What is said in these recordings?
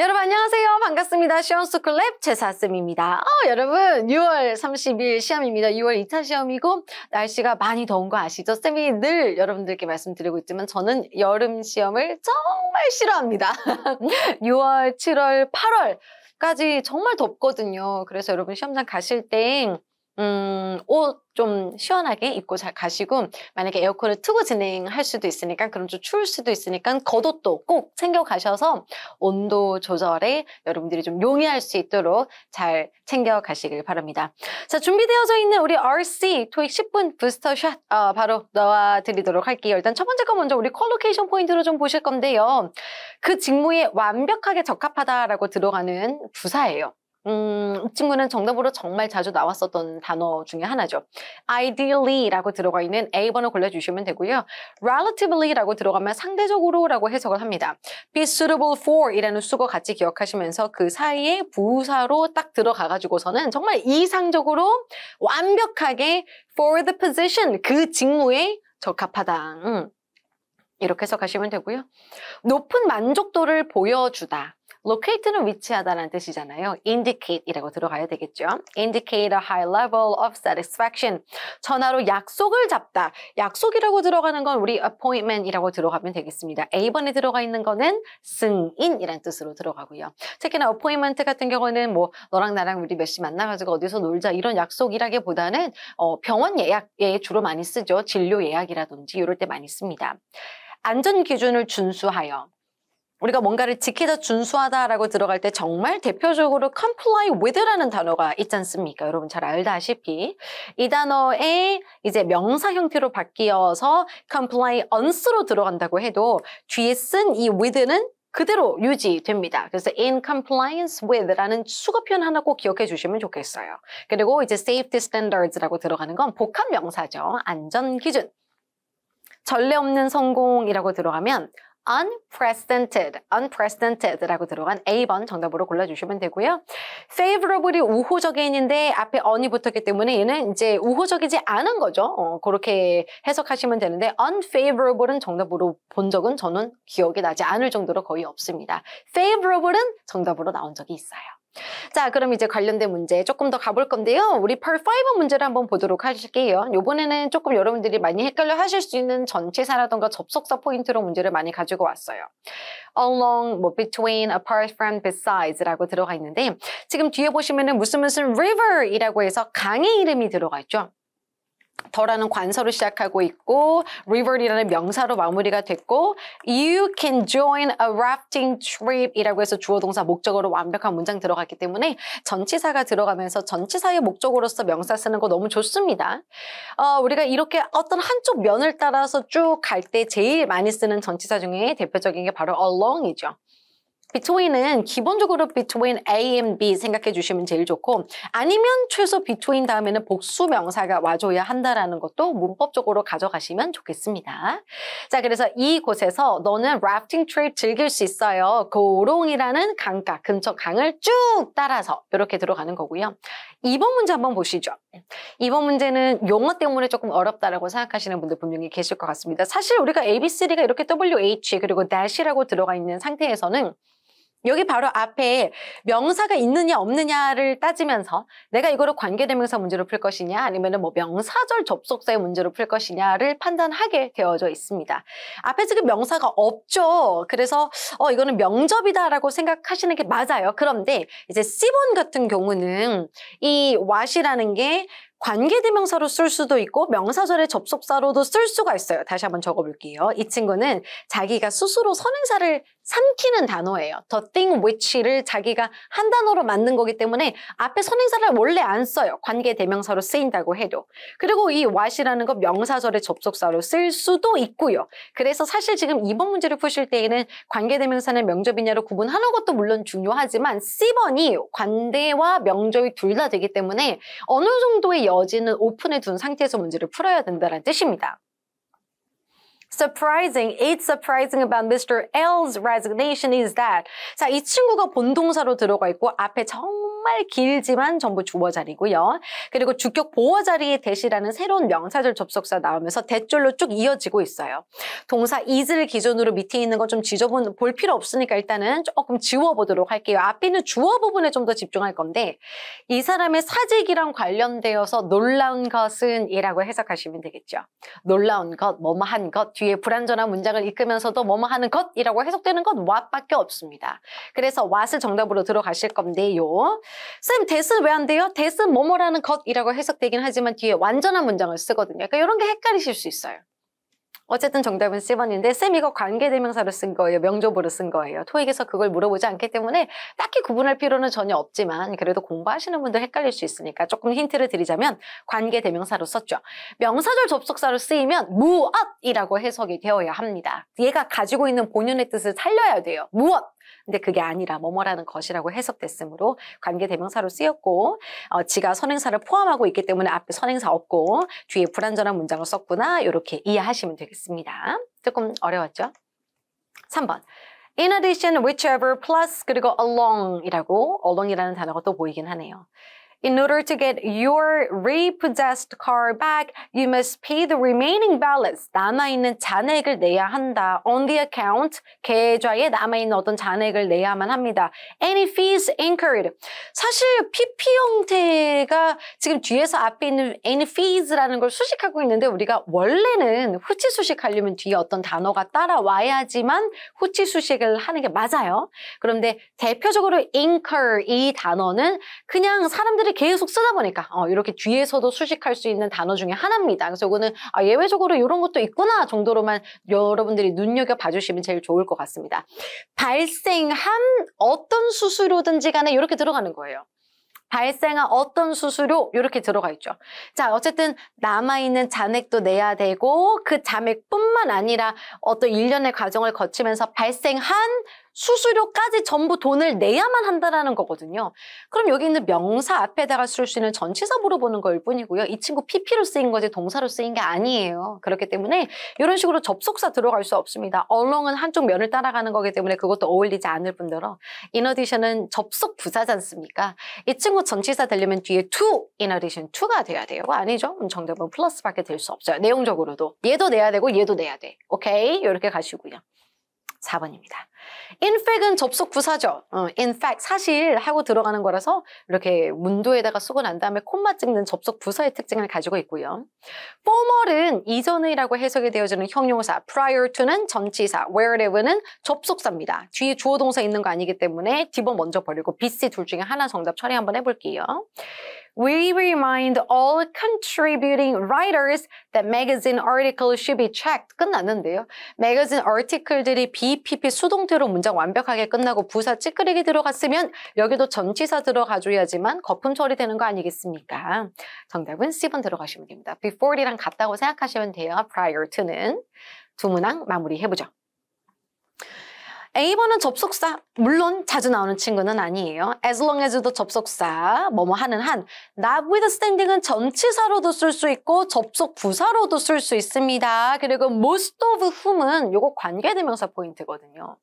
여러분 안녕하세요. 반갑습니다. 시험스쿨랩 제사쌤입니다. 어, 여러분 6월 30일 시험입니다. 6월 2차 시험이고 날씨가 많이 더운 거 아시죠? 쌤이 늘 여러분들께 말씀드리고 있지만 저는 여름 시험을 정말 싫어합니다. 6월, 7월, 8월까지 정말 덥거든요. 그래서 여러분 시험장 가실 때 음, 옷 좀 시원하게 입고 잘 가시고 만약에 에어컨을 틀고 진행할 수도 있으니까 그럼 좀 추울 수도 있으니까 겉옷도 꼭 챙겨 가셔서 온도 조절에 여러분들이 좀 용이할 수 있도록 잘 챙겨 가시길 바랍니다. 자, 준비되어져 있는 우리 RC 토익 10분 부스터 샷 어, 바로 넣어 드리도록 할게요. 일단 첫 번째 거 먼저 우리 컬로케이션 포인트로 좀 보실 건데요. 그 직무에 완벽하게 적합하다라고 들어가는 부사예요. 음, 이 친구는 정답으로 정말 자주 나왔었던 단어 중에 하나죠. ideally라고 들어가 있는 a 번호 골라주시면 되고요. r e l a t i v e l y 라고 들어가면 상대적으로라고 해석을 합니다. be suitable for 이라는 수거 같이 기억하시면서 그 사이에 부사로 딱 들어가가지고서는 정말 이상적으로 완벽하게 for the position 그 직무에 적합하다. 음. 이렇게 해석하시면 되고요. 높은 만족도를 보여주다. locate는 위치하다라는 뜻이잖아요. indicate이라고 들어가야 되겠죠. indicate a high level of satisfaction. 전화로 약속을 잡다. 약속이라고 들어가는 건 우리 appointment이라고 들어가면 되겠습니다. A번에 들어가 있는 거는 승인이라는 뜻으로 들어가고요. 특히나 appointment 같은 경우는 뭐 너랑 나랑 우리 몇 시 만나가지고 어디서 놀자 이런 약속이라기보다는 어, 병원 예약에 주로 많이 쓰죠. 진료 예약이라든지 이럴 때 많이 씁니다. 안전 기준을 준수하여 우리가 뭔가를 지키다 준수하다라고 들어갈 때 정말 대표적으로 comply with라는 단어가 있지 않습니까? 여러분 잘 알다시피 이 단어의 이제 명사 형태로 바뀌어서 compliance로 들어간다고 해도 뒤에 쓴 이 with는 그대로 유지됩니다. 그래서 in compliance with라는 수거 표현 하나 꼭 기억해 주시면 좋겠어요. 그리고 이제 safety standards라고 들어가는 건 복합 명사죠. 안전 기준. 전례 없는 성공이라고 들어가면 unprecedented, unprecedented라고 들어간 A번 정답으로 골라주시면 되고요. favorable이 우호적인인데 앞에 on이 붙었기 때문에 얘는 이제 우호적이지 않은 거죠. 어, 그렇게 해석하시면 되는데 unfavorable은 정답으로 본 적은 저는 기억이 나지 않을 정도로 거의 없습니다. favorable은 정답으로 나온 적이 있어요. 자, 그럼 이제 관련된 문제 조금 더 가볼 건데요. 우리 펄5 문제를 한번 보도록 하실게요 요번에는 조금 여러분들이 많이 헷갈려 하실 수 있는 전체사라던가 접속사 포인트로 문제를 많이 가지고 왔어요. along, 뭐 between, apart from, b e s i d e s 라고 들어가 있는데 지금 뒤에 보시면은 무슨 무슨 river이라고 해서 강의 이름이 들어가 있죠. 더라는 관서로 시작하고 있고 river이라는 명사로 마무리가 됐고 you can join a rafting trip이라고 해서 주어 동사 목적으로 완벽한 문장 들어갔기 때문에 전치사가 들어가면서 전치사의 목적으로서 명사 쓰는 거 너무 좋습니다. 어, 우리가 이렇게 어떤 한쪽 면을 따라서 쭉 갈 때 제일 많이 쓰는 전치사 중에 대표적인 게 바로 along이죠. 비트 t 인은 기본적으로 비트 t 인 A and B 생각해 주시면 제일 좋고 아니면 최소 비트 t 인 다음에는 복수 명사가 와줘야 한다라는 것도 문법적으로 가져가시면 좋겠습니다. 자, 그래서 이곳에서 너는 r a f t i 즐길 수 있어요. 고롱이라는 강가, 근처 강을 쭉 따라서 이렇게 들어가는 거고요. 2번 문제 한번 보시죠. 2번 문제는 용어 때문에 조금 어렵다라고 생각하시는 분들 분명히 계실 것 같습니다. 사실 우리가 ABCD가 이렇게 WH 그리고 dash라고 들어가 있는 상태에서는 여기 바로 앞에 명사가 있느냐 없느냐를 따지면서 내가 이거를 관계대명사 문제로 풀 것이냐 아니면 뭐 명사절 접속사의 문제로 풀 것이냐를 판단하게 되어져 있습니다. 앞에 지금 명사가 없죠. 그래서 어 이거는 명접이다라고 생각하시는 게 맞아요. 그런데 이제 C번 같은 경우는 이 what이라는 게 관계대명사로 쓸 수도 있고 명사절의 접속사로도 쓸 수가 있어요. 다시 한번 적어볼게요. 이 친구는 자기가 스스로 선행사를 삼키는 단어예요. The thing which를 자기가 한 단어로 만든 거기 때문에 앞에 선행사를 원래 안 써요. 관계대명사로 쓰인다고 해도. 그리고 이 what이라는 거 명사절의 접속사로 쓸 수도 있고요. 그래서 사실 지금 이번 문제를 푸실 때에는 관계대명사는 명접이냐로 구분하는 것도 물론 중요하지만 C번이 관대와 명접이 둘 다 되기 때문에 어느 정도의 여지는 오픈해 둔 상태에서 문제를 풀어야 된다는 뜻입니다. surprising, it's surprising about Mr. L's resignation is that. 자, 이 친구가 본동사로 들어가 있고 앞에 정말 길지만 전부 주어 자리고요. 그리고 주격 보어 자리에 대시라는 새로운 명사절 접속사 나오면서 대절로 쭉 이어지고 있어요. 동사 is를 기준으로 밑에 있는 거 좀 지저분 볼 필요 없으니까 일단은 조금 지워보도록 할게요. 앞에 있는 주어 부분에 좀 더 집중할 건데 이 사람의 사직이랑 관련되어서 놀라운 것은 이라고 해석하시면 되겠죠. 놀라운 것, 뭐뭐한 것, 뒤 뒤에 불안전한 문장을 읽으면서도 뭐뭐 하는 것이라고 해석되는 건 what밖에 없습니다. 그래서 what을 정답으로 들어가실 건데요. 쌤, t h a t 왜안 돼요? t 스 뭐뭐라는 것이라고 해석되긴 하지만 뒤에 완전한 문장을 쓰거든요. 그러니까 이런 게 헷갈리실 수 있어요. 어쨌든 정답은 C번인데 쌤 이거 관계대명사로 쓴 거예요? 명조보로 쓴 거예요? 토익에서 그걸 물어보지 않기 때문에 딱히 구분할 필요는 전혀 없지만 그래도 공부하시는 분들 헷갈릴 수 있으니까 조금 힌트를 드리자면 관계대명사로 썼죠. 명사절 접속사로 쓰이면 무엇이라고 해석이 되어야 합니다. 얘가 가지고 있는 본연의 뜻을 살려야 돼요. 무엇 근데 그게 아니라 뭐뭐라는 것이라고 해석됐으므로 관계 대명사로 쓰였고 어, 지가 선행사를 포함하고 있기 때문에 앞에 선행사 없고 뒤에 불완전한 문장을 썼구나 이렇게 이해하시면 되겠습니다. 조금 어려웠죠? 3번 In addition, whichever, plus, 그리고 along 이라고 along 이라는 단어가 또 보이긴 하네요. In order to get your repossessed car back, you must pay the remaining balance, 남아있는 잔액을 내야 한다. On the account, 계좌에 남아있는 어떤 잔액을 내야만 합니다. Any fees incurred. 사실 PP 형태가 지금 뒤에서 앞에 있는 any fees라는 걸 수식하고 있는데 우리가 원래는 후치 수식하려면 뒤에 어떤 단어가 따라와야지만 후치 수식을 하는 게 맞아요. 그런데 대표적으로 incur 이 단어는 그냥 사람들이 계속 쓰다 보니까 어, 이렇게 뒤에서도 수식할 수 있는 단어 중에 하나입니다. 그래서 이거는 아, 예외적으로 이런 것도 있구나 정도로만 여러분들이 눈여겨 봐주시면 제일 좋을 것 같습니다. 발생한 어떤 수수료든지 간에 이렇게 들어가는 거예요. 발생한 어떤 수수료 이렇게 들어가 있죠. 자 어쨌든 남아있는 잔액도 내야 되고 그 잔액뿐만 아니라 어떤 일련의 과정을 거치면서 발생한 수수료까지 전부 돈을 내야만 한다라는 거거든요. 그럼 여기 있는 명사 앞에다가 쓸 수 있는 전치사물어 보는 거일 뿐이고요. 이 친구 PP로 쓰인 거지 동사로 쓰인 게 아니에요. 그렇기 때문에 이런 식으로 접속사 들어갈 수 없습니다. along은 한쪽 면을 따라가는 거기 때문에 그것도 어울리지 않을 뿐더러 in addition은 접속 부사지 않습니까? 이 친구 전치사 되려면 뒤에 to in addition to가 돼야 돼요. 아니죠? 정답은 플러스밖에 될 수 없어요. 내용적으로도. 얘도 내야 되고 얘도 내야 돼. 오케이? 이렇게 가시고요. 4번입니다. in fact은 접속 부사죠. 어, in fact 사실 하고 들어가는 거라서 이렇게 문도에다가 쓰고 난 다음에 콤마 찍는 접속 부사의 특징을 가지고 있고요. formal은 이전의라고 해석이 되어지는 형용사, prior to는 전치사, w h e r e t h e r 는 접속사입니다. 뒤에 주어 동사 있는 거 아니기 때문에 뒤번 먼저 버리고 B, C 둘 중에 하나 정답 처리 한번 해볼게요. We remind all contributing writers that magazine articles should be checked. 끝났는데요. magazine article들이 BPP 수동 상태로 문장 완벽하게 끝나고 부사 찌끄리기 들어갔으면 여기도 전치사 들어가줘야지만 거품 처리되는 거 아니겠습니까? 정답은 C번 들어가시면 됩니다. before이랑 같다고 생각하시면 돼요. prior to는 두 문항 마무리해보죠. A번은 접속사 물론 자주 나오는 친구는 아니에요. as long as도 접속사 뭐뭐 하는 한 notwithstanding은 전치사로도 쓸 수 있고 접속 부사로도 쓸 수 있습니다. 그리고 most of whom은 이거 관계대명사 포인트거든요.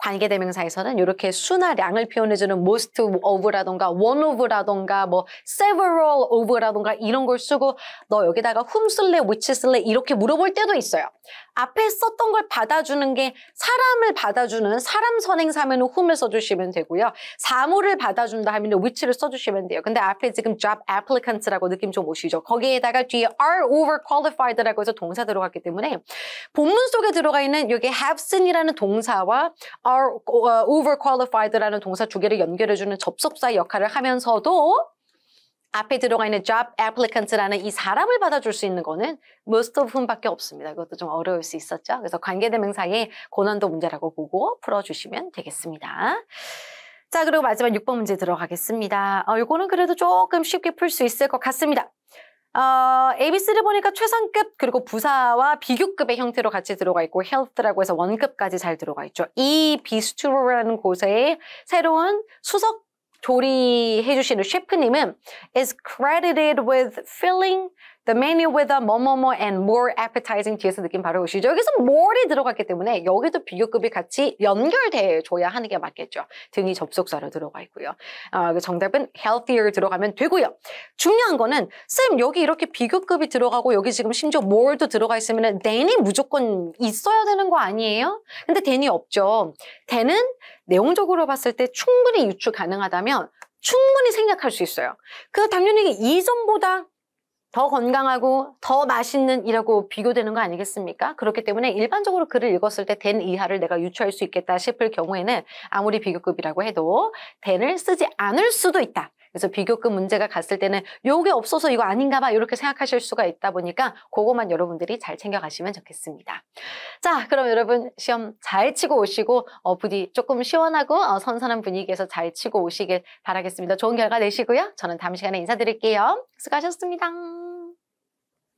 관계대명사에서는 이렇게 순나량을 표현해주는 most of라던가 one of라던가 뭐 several of라던가 이런 걸 쓰고 너 여기다가 whom 쓸래, which 쓸래 이렇게 물어볼 때도 있어요. 앞에 썼던 걸 받아주는 게 사람을 받아주는 사람 선행사면 whom을 써주시면 되고요. 사물을 받아준다 하면 which를 써주시면 돼요. 근데 앞에 지금 job a p p l i c a n t 라고 느낌 좀 오시죠? 거기에다가 뒤에 are overqualified라고 해서 동사 들어갔기 때문에 본문 속에 들어가 있는 여기 have seen이라는 동사와 are 어, overqualified라는 동사 두 개를 연결해주는 접속사 역할을 하면서도 앞에 들어가 있는 job applicant라는 이 사람을 받아줄 수 있는 거는 most of whom밖에 없습니다. 그것도 좀 어려울 수 있었죠. 그래서 관계대명사의 고난도 문제라고 보고 풀어주시면 되겠습니다. 자, 그리고 마지막 6번 문제 들어가겠습니다. 어, 이거는 그래도 조금 쉽게 풀 수 있을 것 같습니다. 어, ABC를 보니까 최상급 그리고 부사와 비교급의 형태로 같이 들어가 있고 health라고 해서 원급까지 잘 들어가 있죠. 이 비스트로라는 곳에 새로운 수석 조리해 주시는 셰프님은 is credited with filling The menu with a 뭐뭐뭐 and more appetizing 뒤에서 느낌 바로 오시죠. 여기서 more이 들어갔기 때문에 여기도 비교급이 같이 연결돼 줘야 하는 게 맞겠죠. 등이 접속사로 들어가 있고요. 어, 정답은 healthier 들어가면 되고요. 중요한 거는 쌤 여기 이렇게 비교급이 들어가고 여기 지금 심지어 more도 들어가 있으면 than이 무조건 있어야 되는 거 아니에요? 근데 than이 없죠. than은 내용적으로 봤을 때 충분히 유추 가능하다면 충분히 생략할 수 있어요. 그 당연히 이전보다 더 건강하고 더 맛있는 이라고 비교되는 거 아니겠습니까? 그렇기 때문에 일반적으로 글을 읽었을 때된 이하를 내가 유추할 수 있겠다 싶을 경우에는 아무리 비교급이라고 해도 된을 쓰지 않을 수도 있다. 그래서 비교급 문제가 갔을 때는 요게 없어서 이거 아닌가 봐 이렇게 생각하실 수가 있다 보니까 그거만 여러분들이 잘 챙겨가시면 좋겠습니다. 자 그럼 여러분 시험 잘 치고 오시고 어, 부디 조금 시원하고 어, 선선한 분위기에서 잘 치고 오시길 바라겠습니다. 좋은 결과 내시고요. 저는 다음 시간에 인사드릴게요. 수고하셨습니다.